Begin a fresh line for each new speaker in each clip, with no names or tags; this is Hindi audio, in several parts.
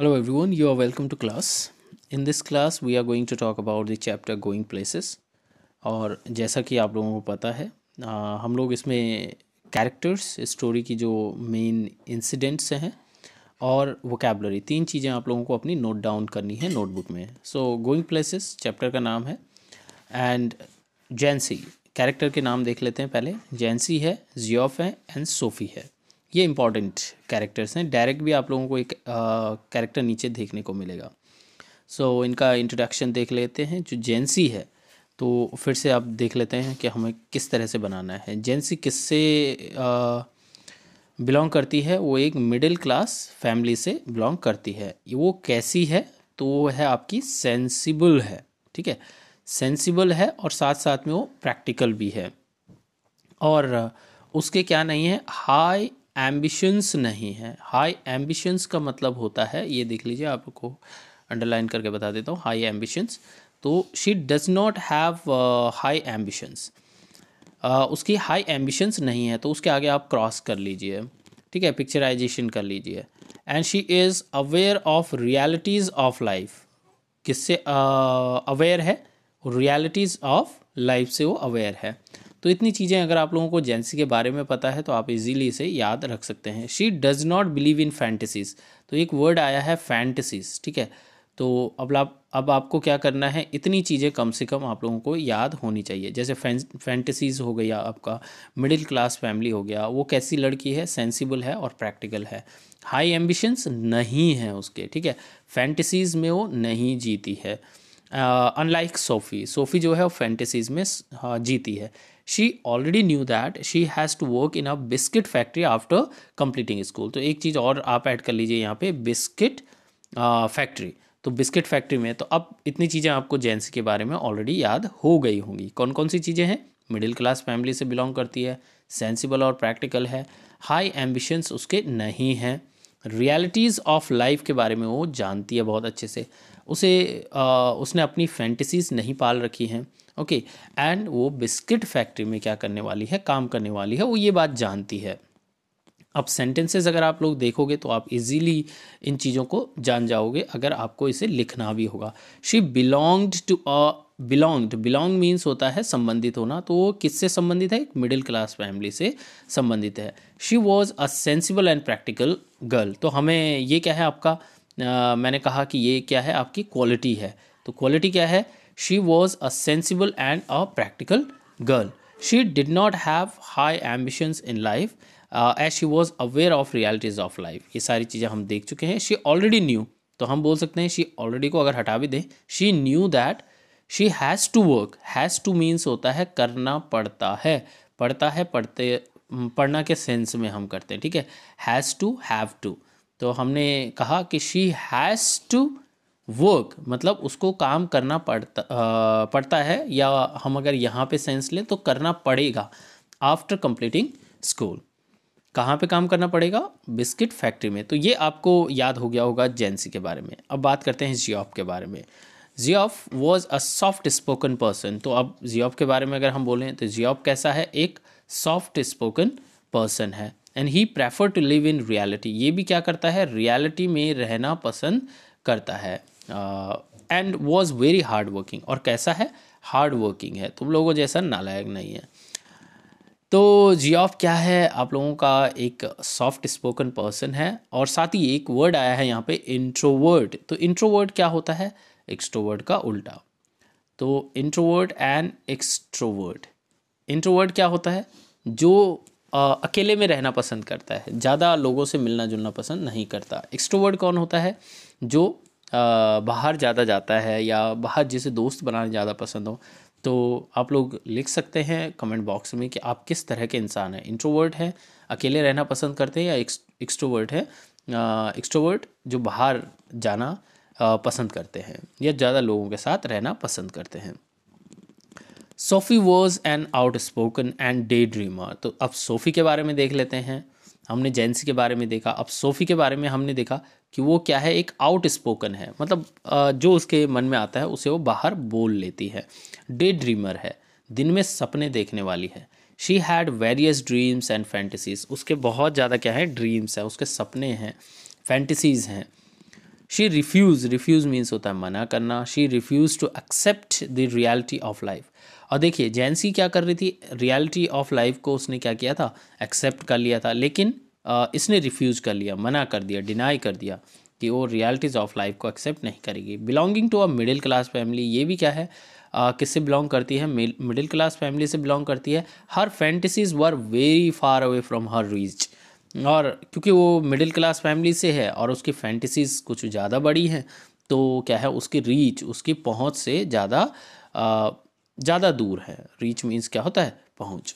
Hello everyone, you are welcome to class. In this class we are going to talk about the chapter going places और जैसा कि आप लोगों को पता है आ, हम लोग इसमें कैरेक्टर्स स्टोरी की जो मेन इंसिडेंट्स हैं और वोकेबलरी तीन चीज़ें आप लोगों को अपनी नोट डाउन करनी है नोटबुक में सो गोइंग प्लेसेस चैप्टर का नाम है एंड जैनसी कैरेक्टर के नाम देख लेते हैं पहले जैनसी है जियोफ है एंड सोफ़ी है ये इंपॉर्टेंट कैरेक्टर्स हैं डायरेक्ट भी आप लोगों को एक कैरेक्टर नीचे देखने को मिलेगा सो so, इनका इंट्रोडक्शन देख लेते हैं जो जेंसी है तो फिर से आप देख लेते हैं कि हमें किस तरह से बनाना है जेंसी किससे बिलोंग करती है वो एक मिडिल क्लास फैमिली से बिलोंग करती है वो कैसी है तो वो है आपकी सेंसिबल है ठीक है सेंसिबल है और साथ साथ में वो प्रैक्टिकल भी है और उसके क्या नहीं है हाई एम्बिशंस नहीं है हाई एम्बिशंस का मतलब होता है ये देख लीजिए आपको अंडरलाइन करके बता देता हूँ हाई एम्बिशंस तो she does not have high ambitions उसकी हाई एम्बिशंस नहीं है तो उसके आगे आप क्रॉस कर लीजिए ठीक है पिक्चराइजेशन कर लीजिए and she is aware of realities of life किससे अवेयर uh, है रियलिटीज़ ऑफ लाइफ से वो अवेयर है तो इतनी चीज़ें अगर आप लोगों को जेंसी के बारे में पता है तो आप इजीली इसे याद रख सकते हैं she does not believe in fantasies तो एक वर्ड आया है फैंटसीज ठीक है तो अब आप अब आपको क्या करना है इतनी चीज़ें कम से कम आप लोगों को याद होनी चाहिए जैसे फैंटसीज़ हो गया आपका मिडिल क्लास फैमिली हो गया वो कैसी लड़की है सेंसिबल है और प्रैक्टिकल है हाई एम्बिशंस नहीं है उसके ठीक है फैंटसीज़ में वो नहीं जीती है अनलाइक सोफ़ी सोफ़ी जो है वो फैंटेसीज में हाँ, जीती है she already knew that she has to work in a biscuit factory after completing school तो एक चीज़ और आप ऐड कर लीजिए यहाँ पे बिस्किट फैक्ट्री uh, तो बिस्किट फैक्ट्री में तो अब इतनी चीज़ें आपको जेंसी के बारे में ऑलरेडी याद हो गई होंगी कौन कौन सी चीज़ें हैं मिडिल क्लास फैमिली से बिलोंग करती है सेंसिबल और प्रैक्टिकल है हाई एम्बिशंस उसके नहीं हैं रियलिटीज़ ऑफ लाइफ के बारे में वो जानती है बहुत अच्छे से उसे आ, उसने अपनी फैंटसीज नहीं पाल रखी हैं ओके एंड वो बिस्किट फैक्ट्री में क्या करने वाली है काम करने वाली है वो ये बात जानती है अब सेंटेंसेस अगर आप लोग देखोगे तो आप इजीली इन चीज़ों को जान जाओगे अगर आपको इसे लिखना भी होगा she belonged to a belonged belong means होता है संबंधित होना तो वो किससे संबंधित है एक मिडिल क्लास फैमिली से संबंधित है she was a sensible and practical girl तो हमें ये क्या है आपका आ, मैंने कहा कि ये क्या है आपकी क्वालिटी है तो क्वालिटी क्या है she was a sensible and a practical girl she did not have high ambitions in life as she was aware of realities of life ये सारी चीज़ें हम देख चुके हैं शी ऑलरेडी न्यू तो हम बोल सकते हैं शी ऑलरेडी को अगर हटा भी दें she knew that she has to work has to means होता है करना पड़ता है पढ़ता है पढ़ते पढ़ना के सेंस में हम करते हैं ठीक है हैज़ टू हैव टू तो हमने कहा कि शी हैज़ टू वर्क मतलब उसको काम करना पड़ता पड़ता है या हम अगर यहाँ पे सेंस लें तो करना पड़ेगा आफ्टर कंप्लीटिंग स्कूल कहाँ पे काम करना पड़ेगा बिस्किट फैक्ट्री में तो ये आपको याद हो गया होगा जेंसी के बारे में अब बात करते हैं जियोफ के बारे में Geoff was a soft spoken person तो अब जियोफ के बारे में अगर हम बोलें तो जियोफ कैसा है एक सॉफ्ट स्पोकन पर्सन है and he prefer to live in reality ये भी क्या करता है रियलिटी में रहना पसंद करता है and was very hard working और कैसा है हार्ड वर्किंग है तुम लोगों जैसा नालायक नहीं है तो जी ऑफ क्या है आप लोगों का एक सॉफ्ट स्पोकन पर्सन है और साथ ही एक वर्ड आया है यहाँ पे इंट्रोवर्ड तो इंट्रोवर्ड क्या होता है एक्स्ट्रोवर्ड का उल्टा तो इंट्रोवर्ड एंड एक्स्ट्रोवर्ड इंट्रोवर्ड क्या होता है जो आ, अकेले में रहना पसंद करता है ज़्यादा लोगों से मिलना जुलना पसंद नहीं करता एक्सट्रोवर्ड कौन होता है जो आ, बाहर ज़्यादा जाता है या बाहर जिसे दोस्त बनाना ज़्यादा पसंद हो तो आप लोग लिख सकते हैं कमेंट बॉक्स में कि आप किस तरह के इंसान हैं इंट्रोवर्ट हैं अकेले रहना पसंद करते हैं या एक्सट्रोवर्ट हैं एक्सट्रोवर्ट जो बाहर जाना पसंद करते हैं या ज़्यादा लोगों के साथ रहना पसंद करते हैं Sophie was an spoken and day dreamer तो अब सोफ़ी के बारे में देख लेते हैं हमने जेंसी के बारे में देखा अब सोफ़ी के बारे में हमने देखा कि वो क्या है एक आउट स्पोकन है मतलब जो उसके मन में आता है उसे वो बाहर बोल लेती है डे ड्रीमर है दिन में सपने देखने वाली है she had various dreams and fantasies उसके बहुत ज़्यादा क्या है ड्रीम्स हैं उसके सपने हैं फैंटसीज़ हैं शी रिफ्यूज़ रिफ्यूज़ मीन्स होता है मना करना she refuse to accept the reality of life और देखिए जैनसी क्या कर रही थी रियलिटी ऑफ लाइफ को उसने क्या किया था एक्सेप्ट कर लिया था लेकिन इसने रिफ्यूज़ कर लिया मना कर दिया डिनाई कर दिया कि वो रियलिटीज़ ऑफ लाइफ को एक्सेप्ट नहीं करेगी belonging to a middle class family ये भी क्या है किससे बिलोंग करती है मिडिल क्लास फैमिली से बिलोंग करती है her fantasies were very far away from her reach और क्योंकि वो मिडिल क्लास फैमिली से है और उसकी फैंटसीज़ कुछ ज़्यादा बड़ी हैं तो क्या है उसकी रीच उसकी पहुंच से ज़्यादा ज़्यादा दूर है रीच मीन्स क्या होता है पहुँच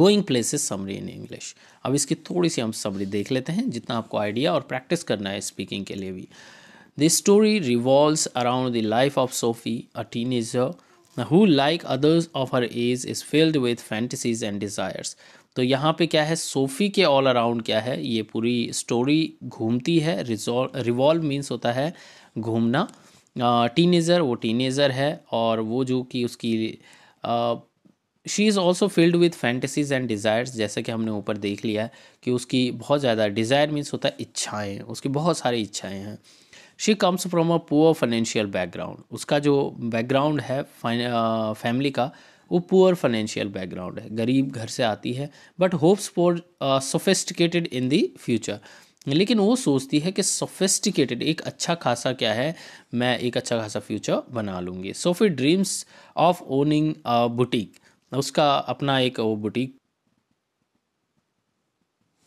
going places summary in English अब इसकी थोड़ी सी हम समरी देख लेते हैं जितना आपको आइडिया और प्रैक्टिस करना है स्पीकिंग के लिए भी the story revolves around the life of Sophie a teen who like others of her age is filled with fantasies and desires तो यहाँ पे क्या है सोफ़ी के ऑल अराउंड क्या है ये पूरी स्टोरी घूमती है रिजॉल्व रिवॉल्व मीन्स होता है घूमना टीनेज़र वो टीनेज़र है और वो जो कि उसकी she is also filled with fantasies and desires जैसे कि हमने ऊपर देख लिया है कि उसकी बहुत ज़्यादा डिज़ायर मीन्स होता है इच्छाएँ उसकी बहुत सारी इच्छाएँ हैं she comes from a poor financial background उसका जो बैकग्राउंड है फैमिली का वो पुअर फाइनेंशियल बैकग्राउंड है गरीब घर से आती है but hopes for sophisticated in the future लेकिन वो सोचती है कि सोफिस्टिकेटेड एक अच्छा खासा क्या है मैं एक अच्छा खासा फ्यूचर बना लूँगी Sophie dreams of owning boutique उसका अपना एक वो बुटीक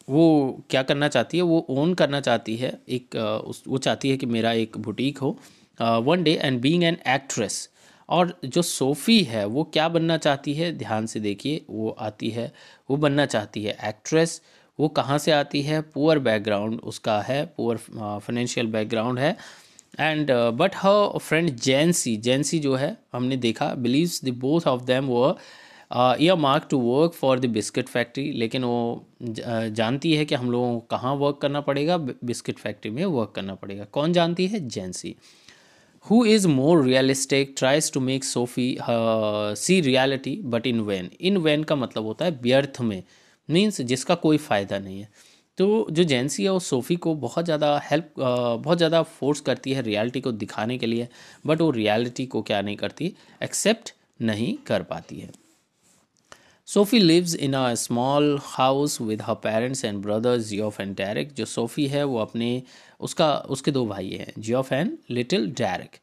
वो क्या करना चाहती है वो ओन करना चाहती है एक वो चाहती है कि मेरा एक बुटीक हो one day and being an actress और जो सोफ़ी है वो क्या बनना चाहती है ध्यान से देखिए वो आती है वो बनना चाहती है एक्ट्रेस वो कहाँ से आती है पुअर बैकग्राउंड उसका है पुअर फाइनेंशियल बैकग्राउंड है and but her friend Jansie Jansie जो है हमने देखा believes the both of them वो या mark to work for the biscuit factory लेकिन वो जानती है कि हम लोगों को कहाँ वर्क करना पड़ेगा बिस्किट फैक्ट्री में वर्क करना पड़ेगा कौन जानती है Jansie who is more realistic tries to make Sophie see reality but in vain in vain का मतलब होता है व्यर्थ में मीन्स जिसका कोई फ़ायदा नहीं है तो जो जेंसी है वो सोफ़ी को बहुत ज़्यादा हेल्प बहुत ज़्यादा फोर्स करती है रियलिटी को दिखाने के लिए बट वो रियलिटी को क्या नहीं करती एक्सेप्ट नहीं कर पाती है Sophie lives in a small house with her parents and brothers Geoff and Derrick जो सोफ़ी है वो अपने उसका उसके दो भाई हैं जियोफ एंड लिटिल डेरिक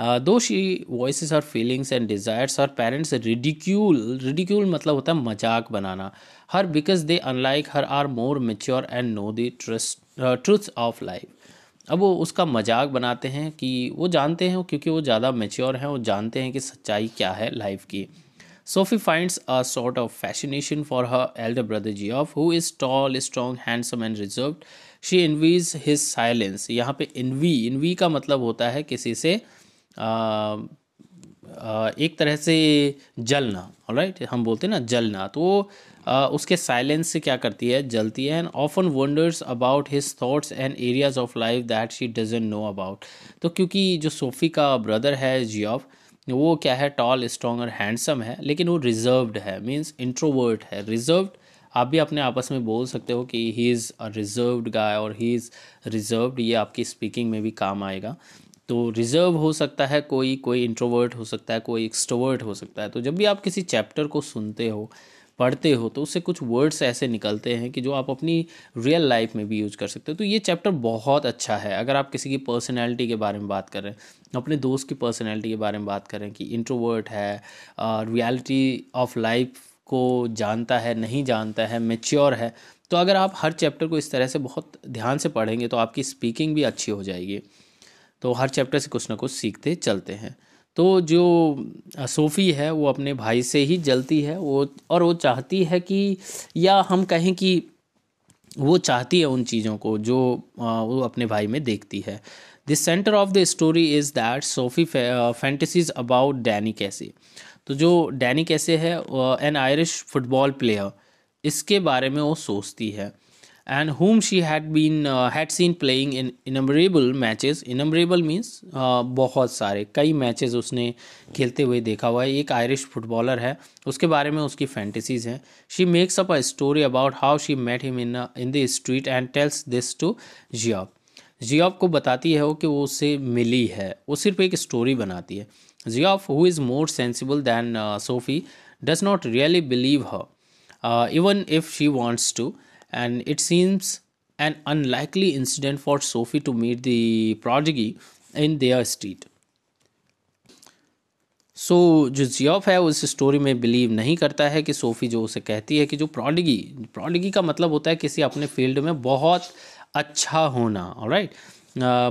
दो शी वॉइस और फीलिंग्स एंड डिज़ायर्स और पेरेंट्स रिडिक्यूल रिडिक्यूल मतलब होता है मजाक बनाना her because they unlike her are more mature and know the of life अब वो उसका मजाक बनाते हैं कि वो जानते हैं क्योंकि वो ज़्यादा मेच्योर हैं वो जानते हैं कि सच्चाई क्या है लाइफ की Sophie finds a sort of fascination for her elder brother Geoff who is tall strong handsome and reserve she envies his silence यहाँ पे इन्वी इन्वी का मतलब होता है किसी से uh, एक तरह से जलना राइट हम बोलते हैं ना जलना तो उसके साइलेंस से क्या करती है जलती है and often wonders about his thoughts and areas of life that she doesn't know about तो क्योंकि जो सोफ़ी का ब्रदर है जियोफ वो क्या है टॉल स्ट्रॉन्ग और हैंडसम है लेकिन वो रिजर्वड है मीन्स इंट्रोवर्ट है रिजर्व्ड आप भी अपने आपस में बोल सकते हो कि ही इज़ अ रिजर्व्ड गाय और ही इज़ रिजर्व्ड ये आपकी स्पीकिंग में भी काम आएगा तो रिजर्व हो सकता है कोई कोई इंट्रोवर्ट हो सकता है कोई एक्सट्रोवर्ट हो सकता है तो जब भी आप किसी चैप्टर को सुनते हो पढ़ते हो तो उससे कुछ वर्ड्स ऐसे निकलते हैं कि जो आप अपनी रियल लाइफ में भी यूज कर सकते हो तो ये चैप्टर बहुत अच्छा है अगर आप किसी की पर्सनैलिटी के बारे में बात कर रहे हैं अपने दोस्त की पर्सनैलिटी के बारे में बात कर रहे हैं कि इंट्रोवर्ट है रियलिटी ऑफ लाइफ को जानता है नहीं जानता है मेच्योर है तो अगर आप हर चैप्टर को इस तरह से बहुत ध्यान से पढ़ेंगे तो आपकी स्पीकिंग भी अच्छी हो जाएगी तो हर चैप्टर से कुछ ना कुछ सीखते चलते हैं तो जो सोफ़ी है वो अपने भाई से ही जलती है वो और वो चाहती है कि या हम कहें कि वो चाहती है उन चीज़ों को जो वो अपने भाई में देखती है the centre of the story is that Sophie fantasies about Danny कैसे तो जो डैनी कैसे है एन आयरिश फुटबॉल प्लेयर इसके बारे में वो सोचती है and whom she had been uh, had seen playing in innumerable matches innumerable means uh, बहुत सारे कई matches उसने खेलते हुए देखा हुआ है एक आयरिश फुटबॉलर है उसके बारे में उसकी फैंटेसीज हैं she makes up a story about how she met him in in the street and tells this to जिया जियाफ को बताती है वो कि वो उससे मिली है वो सिर्फ एक स्टोरी बनाती है Geoff who is more sensible than Sophie does not really believe her even if she wants to and it seems an unlikely incident for Sophie to meet the prodigy in their street. So so, जो जियोफ है उस स्टोरी में बिलीव नहीं करता है कि सोफ़ी जो उसे कहती है कि जो प्रॉडिगी प्रॉडिगी का मतलब होता है किसी अपने फील्ड में बहुत अच्छा होना right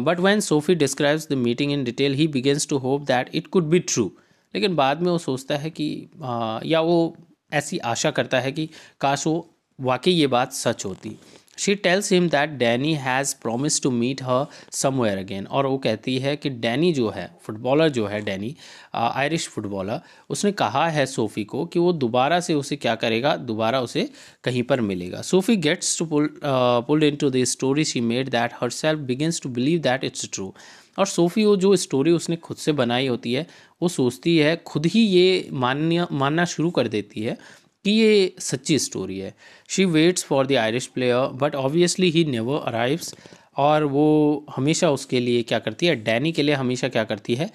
but when Sophie describes the meeting in detail he begins to hope that it could be true लेकिन बाद में वो सोचता है कि uh, या वो ऐसी आशा करता है कि काश वो वाकई ये बात सच होती she tells him that Danny has promise to meet her somewhere again और वो कहती है कि डैनी जो है फुटबॉलर जो है डैनी आयरिश फुटबॉलर उसने कहा है सोफ़ी को कि वो दोबारा से उसे क्या करेगा दोबारा उसे कहीं पर मिलेगा Sophie gets to pull pulled into the story she made that herself begins to believe that it's true और सोफ़ी वो जो स्टोरी उसने खुद से बनाई होती है वो सोचती है खुद ही ये मान्य मानना शुरू कर देती है कि ये सच्ची स्टोरी है she waits for the Irish player but obviously he never arrives और वो हमेशा उसके लिए क्या करती है डैनी के लिए हमेशा क्या करती है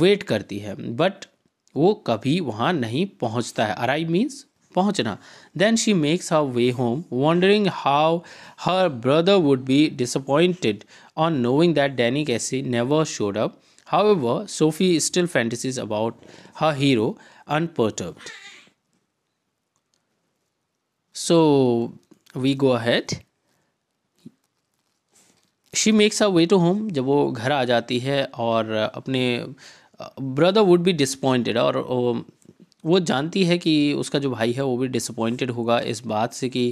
वेट करती है बट वो कभी वहाँ नहीं पहुँचता है अराइव मीन्स पहुँचना then she makes her way home wondering how her brother would be disappointed on knowing that Danny Casey never showed up however Sophie still fantasies about her hero unperturbed so we go ahead she makes a way to home जब वो घर आ जाती है और अपने ब्रदर वुड बी डिसपॉइंटेड और वो जानती है कि उसका जो भाई है वो भी डिसअपॉइंटेड होगा इस बात से कि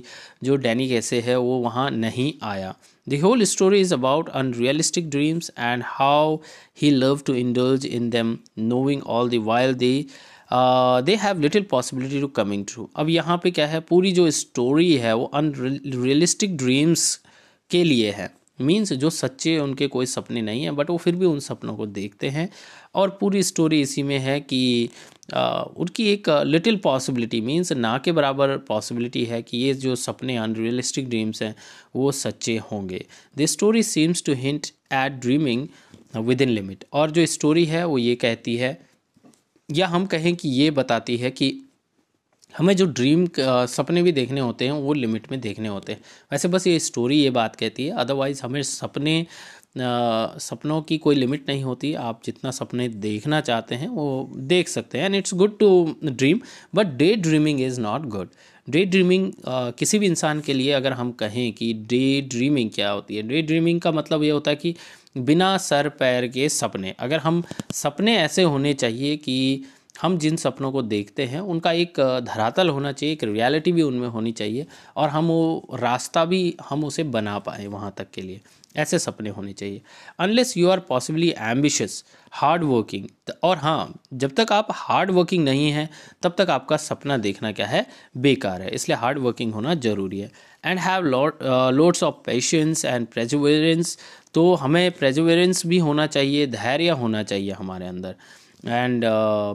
जो डैनी कैसे है वो वहाँ नहीं आया the whole story is about unrealistic dreams and how he love to indulge in them knowing all the while the they have little possibility to coming true अब यहाँ पे क्या है पूरी जो स्टोरी है वो अनरियलिस्टिक ड्रीम्स के लिए है मीन्स जो सच्चे उनके कोई सपने नहीं हैं बट वो फिर भी उन सपनों को देखते हैं और पूरी स्टोरी इसी में है कि आ, uh, उनकी एक लिटिल पॉसिबिलिटी मीन्स ना के बराबर पॉसिबिलिटी है कि ये जो सपने अनरियलिस्टिक ड्रीम्स हैं वो सच्चे होंगे the story seems to hint at dreaming within limit और जो स्टोरी है वो ये कहती है या हम कहें कि ये बताती है कि हमें जो ड्रीम सपने भी देखने होते हैं वो लिमिट में देखने होते हैं वैसे बस ये स्टोरी ये बात कहती है अदरवाइज़ हमें सपने आ, सपनों की कोई लिमिट नहीं होती आप जितना सपने देखना चाहते हैं वो देख सकते हैं and it's good to dream but day dreaming is not good day dreaming किसी भी इंसान के लिए अगर हम कहें कि डे ड्रीमिंग क्या होती है डे ड्रीमिंग का मतलब ये होता है कि बिना सर पैर के सपने अगर हम सपने ऐसे होने चाहिए कि हम जिन सपनों को देखते हैं उनका एक धरातल होना चाहिए एक रियलिटी भी उनमें होनी चाहिए और हम वो रास्ता भी हम उसे बना पाए वहाँ तक के लिए ऐसे सपने होने चाहिए unless you are possibly ambitious hard working और हाँ जब तक आप हार्ड वर्किंग नहीं हैं तब तक आपका सपना देखना क्या है बेकार है इसलिए हार्ड वर्किंग होना ज़रूरी है and have loads of patience and perseverance तो हमें प्रेजोरेंस भी होना चाहिए धैर्य होना चाहिए हमारे अंदर एंड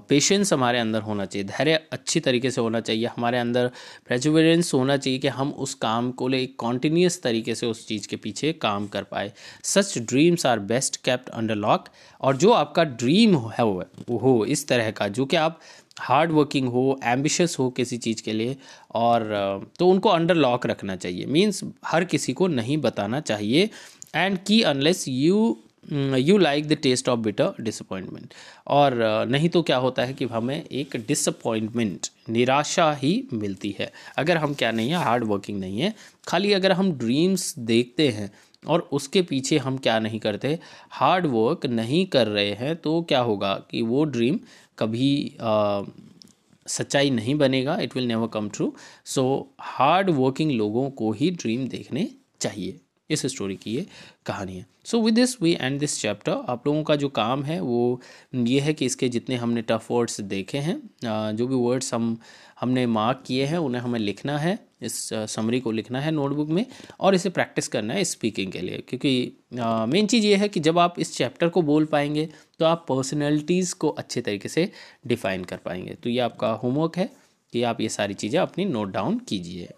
पेशेंस uh, हमारे अंदर होना चाहिए धैर्य अच्छी तरीके से होना चाहिए हमारे अंदर प्रेजुवरेंस होना चाहिए कि हम उस काम को ले कॉन्टीन्यूस तरीके से उस चीज़ के पीछे काम कर पाए such dreams are best kept under lock और जो आपका ड्रीम है वो हो इस तरह का जो कि आप हार्ड वर्किंग हो एम्बिशस हो किसी चीज़ के लिए और uh, तो उनको अंडर लॉक रखना चाहिए मीन्स हर किसी को नहीं बताना चाहिए एंड की unless you you like the taste of bitter disappointment और uh, नहीं तो क्या होता है कि हमें एक डिसअपॉइंटमेंट निराशा ही मिलती है अगर हम क्या नहीं है हार्ड वर्किंग नहीं है खाली अगर हम ड्रीम्स देखते हैं और उसके पीछे हम क्या नहीं करते हार्ड वर्क नहीं कर रहे हैं तो क्या होगा कि वो ड्रीम कभी आ, uh, सच्चाई नहीं बनेगा it will never come true so hard working लोगों को ही ड्रीम देखने चाहिए इस स्टोरी की ये कहानी है so with this we end this chapter आप लोगों का जो काम है वो ये है कि इसके जितने हमने टफ वर्ड्स देखे हैं जो भी वर्ड्स हम हमने मार्क किए हैं उन्हें हमें लिखना है इस समरी को लिखना है नोटबुक में और इसे प्रैक्टिस करना है स्पीकिंग के लिए क्योंकि मेन चीज़ ये है कि जब आप इस चैप्टर को बोल पाएंगे तो आप पर्सनैलिटीज़ को अच्छे तरीके से डिफ़ाइन कर पाएंगे तो ये आपका होमवर्क है कि आप ये सारी चीज़ें अपनी नोट डाउन कीजिए